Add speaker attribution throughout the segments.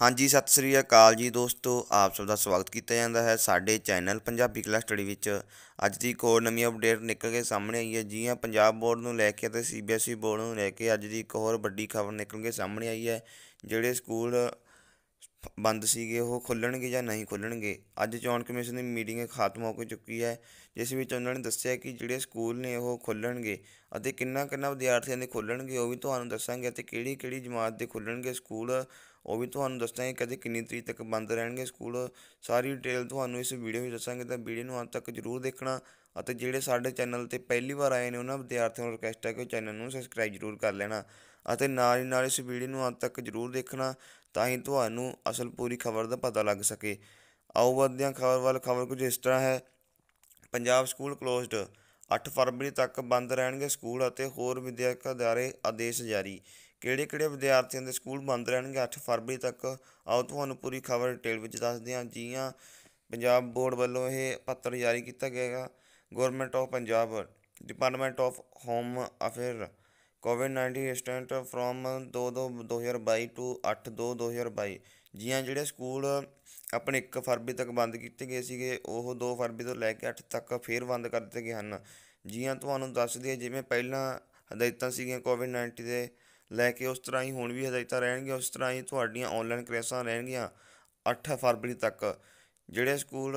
Speaker 1: ਹਾਂਜੀ ਸਤਿ ਸ੍ਰੀ ਅਕਾਲ ਜੀ ਦੋਸਤੋ ਆਪ ਸਭ ਦਾ ਸਵਾਗਤ ਕੀਤਾ ਜਾਂਦਾ ਹੈ ਸਾਡੇ ਚੈਨਲ ਪੰਜਾਬੀ ਕਲਾਸ ਸਟੱਡੀ ਵਿੱਚ ਅੱਜ ਦੀ ਇੱਕ ਹੋਰ ਨਵੀਂ ਅਪਡੇਟ ਨਿਕਲ ਕੇ ਸਾਹਮਣੇ ਆਈ ਹੈ ਜੀ ਹਾਂ ਪੰਜਾਬ ਬੋਰਡ ਨੂੰ ਲੈ ਕੇ ਤੇ ਸੀਬੀਐਸਈ ਬੋਰਡ ਨੂੰ ਲੈ ਕੇ ਅੱਜ ਦੀ ਇੱਕ ਹੋਰ ਵੱਡੀ ਖਬਰ ਨਿਕਲ ਕੇ ਸਾਹਮਣੇ ਆਈ ਹੈ ਜਿਹੜੇ ਸਕੂਲ ਬੰਦ ਸੀਗੇ ਉਹ ਖੁੱਲਣਗੇ ਜਾਂ ਨਹੀਂ ਖੁੱਲਣਗੇ ਅੱਜ ਚੋਣ ਕਮਿਸ਼ਨ ਦੀ ਮੀਟਿੰਗ ਖਤਮ ਹੋ ਚੁੱਕੀ ਹੈ ਜਿਸ ਵਿੱਚ ਉਹਨਾਂ ਨੇ ਦੱਸਿਆ ਕਿ ਜਿਹੜੇ ਸਕੂਲ ਨੇ ਉਹ ਖੁੱਲਣਗੇ ਅਤੇ ਕਿੰਨਾ ਕਿੰਨਾ ਵਿਦਿਆਰਥੀਆਂ ਦੇ ਖੁੱਲਣਗੇ ਉਹ ਵੀ ਤੁਹਾਨੂੰ ਦੱਸਾਂਗੇ ਅਤੇ ਕਿਹੜੀ ਕਿਹੜੀ ਜਮਾਤ ਦੇ ਖੁੱਲਣਗੇ ਸਕੂਲ ਉਹ ਵੀ ਤੁਹਾਨੂੰ ਦੱਸਾਂਗੇ ਕਦੇ ਕਿੰਨੀ ਤਰੀਕ ਤੱਕ ਬੰਦ ਰਹਿਣਗੇ ਸਕੂਲ ਸਾਰੀ ਡਿਟੇਲ ਤੁਹਾਨੂੰ ਇਸ ਵੀਡੀਓ ਵਿੱਚ ਦੱਸਾਂਗੇ ਤਾਂ ਵੀਡੀਓ ਨੂੰ ਅੰਤ ਤੱਕ ਜ਼ਰੂਰ ਦੇਖਣਾ ਅਤੇ ਜਿਹੜੇ ਸਾਡੇ ਚੈਨਲ ਤੇ ਪਹਿਲੀ ਵਾਰ ਆਏ ਨੇ ਉਹਨਾਂ ਵਿਦਿਆਰਥੀਆਂ ਨੂੰ ਰਿਕਵੈਸਟ ਹੈ ਕਿ ਉਹ ਚੈਨਲ ਨੂੰ ਸਬਸਕ੍ਰਾਈਬ ਜ਼ਰੂਰ ਕਰ ਲੈਣਾ ਅਤੇ ਨਾਲ ਹੀ ਨਾਲ ਇਸ ਵੀਡੀਓ ਨੂੰ ਅੰਤ ਤੱਕ ਜ਼ਰੂਰ ਦੇਖਣਾ ਤਾਂ ਹੀ ਤੁਹਾਨੂੰ ਅਸਲ ਪੂਰੀ ਖਬਰ ਦਾ ਪਤਾ ਲੱਗ ਸਕੇ ਆਉ ਵਧਦੇ ਖਬਰ ਵੱਲ ਖਬਰ ਕੁਝ ਇਸ ਤਰ੍ਹਾਂ ਹੈ ਪੰਜਾਬ ਸਕੂਲ ਕਲੋਜ਼ਡ 8 ਫਰਵਰੀ ਤੱਕ ਬੰਦ ਰਹਿਣਗੇ ਸਕੂਲ ਅਤੇ ਹੋਰ ਵਿਦਿਅਕ ਅਦਾਰੇ ਆਦੇਸ਼ ਜਾਰੀ ਕਿਹੜੇ-ਕਿਹੜੇ ਵਿਦਿਆਰਥੀਆਂ ਦੇ ਸਕੂਲ ਬੰਦ ਰਹਿਣਗੇ 8 ਫਰਵਰੀ ਤੱਕ ਆਉ ਤੁਹਾਨੂੰ ਪੂਰੀ ਖਬਰ ਡਿਟੇਲ ਵਿੱਚ ਦੱਸਦੇ ਹਾਂ ਜੀ ਹਾਂ ਪੰਜਾਬ ਬੋਰਡ ਵੱਲੋਂ ਇਹ ਪੱਤਰ ਜਾਰੀ ਕੀਤਾ ਗਿਆ ਹੈ government of Punjab department of home affair ਕੋਵਿਡ-19 ਸਟੈਂਟ ਫਰਮ 2 2022 दो हज़ार बाई टू ਅੱਠ ਦੋ ਜਿਹੜੇ ਸਕੂਲ ਆਪਣੇ 1 ਫਰਵਰੀ ਤੱਕ ਬੰਦ ਕੀਤੇ ਗਏ ਸੀਗੇ ਉਹ 2 ਫਰਵਰੀ ਤੋਂ ਲੈ ਕੇ 8 ਤੱਕ ਫੇਰ ਬੰਦ ਕਰ ਦਿੱਤੇ ਗਏ ਹਨ ਜੀਆਂ ਤੁਹਾਨੂੰ ਦੱਸ ਦਈਏ ਜਿਵੇਂ ਪਹਿਲਾਂ ਹਦਾਇਤਾਂ ਸੀਗੀਆਂ ਕੋਵਿਡ 19 ਦੇ ਲੈ ਕੇ ਉਸ ਤਰ੍ਹਾਂ ਹੀ ਹੁਣ ਵੀ ਹਦਾਇਤਾਂ ਰਹਿਣਗੀਆਂ ਉਸ ਤਰ੍ਹਾਂ ਹੀ ਤੁਹਾਡੀਆਂ ਆਨਲਾਈਨ ਕਲਾਸਾਂ ਰਹਿਣਗੀਆਂ 8 ਫਰਵਰੀ ਤੱਕ ਜਿਹੜੇ ਸਕੂਲ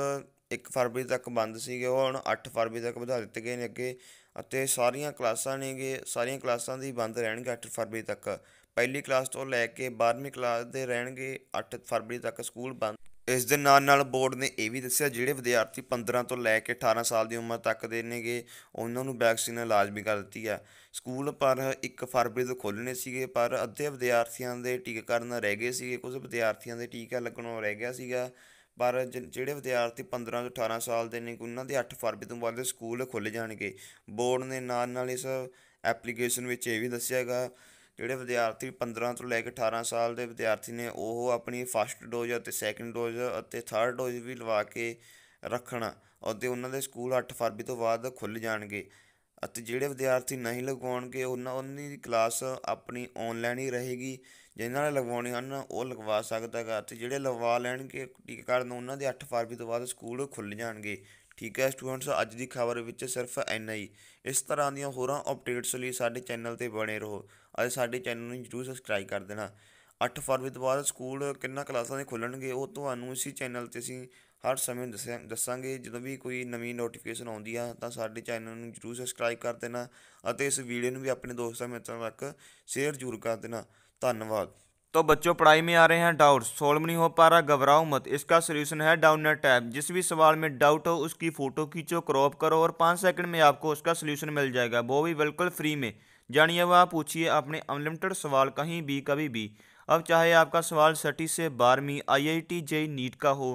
Speaker 1: 1 ਫਰਵਰੀ ਤੱਕ ਬੰਦ ਸੀਗੇ ਉਹ ਹੁਣ 8 ਫਰਵਰੀ ਤੱਕ ਵਧਾ ਦਿੱਤੇ ਗਏ ਨੇ ਅੱਗੇ ਅਤੇ ਸਾਰੀਆਂ ਕਲਾਸਾਂ ਨੇਗੇ ਸਾਰੀਆਂ ਕਲਾਸਾਂ ਦੀ ਬੰਦ ਰਹਿਣਗੇ 8 ਫਰਵਰੀ ਤੱਕ ਪਹਿਲੀ ਕਲਾਸ ਤੋਂ ਲੈ ਕੇ 12ਵੀਂ ਕਲਾਸ ਦੇ ਰਹਿਣਗੇ 8 ਫਰਵਰੀ ਤੱਕ ਸਕੂਲ ਬੰਦ ਇਸ ਦੇ ਨਾਲ ਨਾਲ ਬੋਰਡ ਨੇ ਇਹ ਵੀ ਦੱਸਿਆ ਜਿਹੜੇ ਵਿਦਿਆਰਥੀ 15 ਤੋਂ ਲੈ ਕੇ 18 ਸਾਲ ਦੀ ਉਮਰ ਤੱਕ ਦੇ ਨੇਗੇ ਉਹਨਾਂ ਨੂੰ ਵੈਕਸੀਨ ਲਾਜ਼ਮੀ ਕਰ ਦਿੱਤੀ ਆ ਸਕੂਲ ਪਰ 1 ਫਰਵਰੀ ਤੋਂ ਖੋਲਣੇ ਸੀਗੇ ਪਰ ਅੱਧੇ ਵਿਦਿਆਰਥੀਆਂ ਦੇ ਟੀਕਾਕਰਨ ਰਹਿ ਗਏ ਸੀਗੇ ਕੁਝ ਵਿਦਿਆਰਥੀਆਂ ਦੇ ਟੀਕਾ ਲੱਗਣੋਂ ਰਹਿ ਗਿਆ ਸੀਗਾ ਪਰ ਜਿਹੜੇ ਵਿਦਿਆਰਥੀ 15 ਤੋਂ 18 ਸਾਲ ਦੇ ਨੇ ਉਹਨਾਂ ਦੇ 8 ਫਰਵਰੀ ਤੋਂ ਬਾਅਦ ਸਕੂਲ ਖੁੱਲ ਜਾਣਗੇ ਬੋਰਡ ਨੇ ਨਾਲ ਨਾਲ ਇਸ ਐਪਲੀਕੇਸ਼ਨ ਵਿੱਚ ਇਹ ਵੀ ਦੱਸਿਆਗਾ ਜਿਹੜੇ ਵਿਦਿਆਰਥੀ 15 ਤੋਂ ਲੈ ਕੇ 18 ਸਾਲ ਦੇ ਵਿਦਿਆਰਥੀ ਨੇ ਉਹ ਆਪਣੀ ਫਸਟ ਡੋਜ਼ ਅਤੇ ਸੈਕੰਡ ਡੋਜ਼ ਅਤੇ ਥਰਡ ਡੋਜ਼ ਵੀ ਲਵਾ ਕੇ ਰੱਖਣਾ ਅਤੇ ਉਹਨਾਂ ਦੇ ਸਕੂਲ 8 ਫਰਵਰੀ ਤੋਂ ਬਾਅਦ ਖੁੱਲ ਜਾਣਗੇ ਅਤੇ ਜਿਹੜੇ ਵਿਦਿਆਰਥੀ ਨਹੀਂ ਲਗਵਾਉਣਗੇ ਉਹਨਾਂ ਉਹਨਾਂ ਦੀ ਕਲਾਸ ਆਪਣੀ ਆਨਲਾਈਨ ਹੀ ਰਹੇਗੀ ਜਿਨ੍ਹਾਂ ਨੇ ਲਗਵਾਉਣੇ ਹਨ ਉਹ ਲਗਵਾ ਸਕਦਾ ਹੈ ਅਤੇ ਜਿਹੜੇ ਲਗਵਾ ਲੈਣਗੇ ਟੀਕਾਕਰਨ ਉਹਨਾਂ ਦੇ 8 ਫਰਵਰੀ ਤੋਂ ਬਾਅਦ ਸਕੂਲ ਖੁੱਲ੍ਹ ਜਾਣਗੇ ਠੀਕ ਹੈ ਸਟੂਡੈਂਟਸ ਅੱਜ ਦੀ ਖਬਰ ਵਿੱਚ ਸਿਰਫ ਇੰਨਾ ਹੀ ਇਸ ਤਰ੍ਹਾਂ ਦੀਆਂ ਹੋਰਾਂ ਅਪਡੇਟਸ ਲਈ ਸਾਡੇ ਚੈਨਲ ਤੇ ਬਣੇ ਰਹੋ ਅਤੇ ਸਾਡੇ ਚੈਨਲ ਨੂੰ ਜਰੂਰ ਸਬਸਕ੍ਰਾਈਬ ਕਰ ਦੇਣਾ 8 ਫਰਵਰੀ ਤੋਂ ਬਾਅਦ ਸਕੂਲ ਕਿੰਨਾ ਕਲਾਸਾਂ ਦੇ ਖੁੱਲਣਗੇ ਉਹ ਤੁਹਾਨੂੰ ਇਸੀ ਚੈਨਲ ਤੇ ਅਸੀਂ ਹਰ ਸਮੇਂ ਦੱਸਾਂਗੇ ਜਦੋਂ ਵੀ ਕੋਈ ਨਵੀਂ ਨੋਟੀਫਿਕੇਸ਼ਨ ਆਉਂਦੀ ਆ ਤਾਂ ਸਾਡੇ ਚੈਨਲ ਨੂੰ ਜਰੂਰ ਸਬਸਕ੍ਰਾਈਬ ਕਰ ਦੇਣਾ ਅਤੇ ਇਸ ਵੀਡੀਓ ਨੂੰ ਵੀ ਆਪਣੇ ਦੋਸਤਾਂ ਮਿੱਤਰਾਂ ਤੱਕ ਸ਼ੇਅਰ ਜਰੂਰ ਕਰ ਦੇਣਾ ਧੰਨਵਾਦ ਤੋ ਬੱਚੋ ਪੜਾਈ ਮੇ ਆ ਰਹੇ ਹਨ ਡਾਊਟ ਸੋਲਵ ਨਹੀਂ ਹੋ ਪਾ ਰਹਾ ਘਬਰਾਓ ਮਤ ਇਸਕਾ ਸੋਲੂਸ਼ਨ ਹੈ ਡਾਊਨਨੈਟ ਐਪ ਜਿਸ ਵੀ ਸਵਾਲ ਮੇ ਡਾਊਟ ਹੋ ਉਸਕੀ ਫੋਟੋ ਖੀਚੋ ਕ੍ਰੋਪ ਕਰੋ ਔਰ 5 ਸੈਕਿੰਡ ਮੇ ਆਪਕੋ ਉਸਕਾ ਸੋਲੂਸ਼ਨ ਮਿਲ ਜਾਏਗਾ ਬੋ ਵੀ ਬਿਲਕੁਲ ਫ੍ਰੀ ਮੇ ਜਾਣੀਏ ਵਾ ਪੁੱਛੀਏ ਆਪਣੇ ਅਨਲਿਮਟਿਡ ਸਵਾਲ ਕਹੀਂ ਵੀ ਕਭੀ ਵੀ अब चाहे आपका सवाल सटी से बारहवीं I I T JEE NEET का हो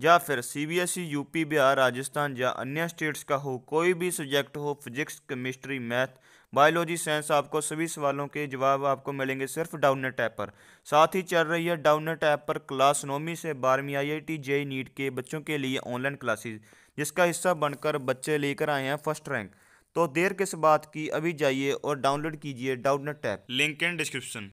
Speaker 1: या फिर सी बी एस यू यूपी बिहार राजस्थान या अन्य स्टेट्स का हो कोई भी सब्जेक्ट हो physics chemistry math biology science आपको सभी सवालों के जवाब आपको मिलेंगे सिर्फ डाउननेट ऐप पर साथ ही चल रही है डाउननेट ऐप पर क्लास नौवीं से बारहवीं I I T J NEET के बच्चों के लिए ऑनलाइन क्लासेज जिसका हिस्सा बनकर बच्चे लेकर आए हैं फर्स्ट रैंक तो देर किस बात की अभी जाइए और डाउनलोड कीजिए Doubtnut app link in description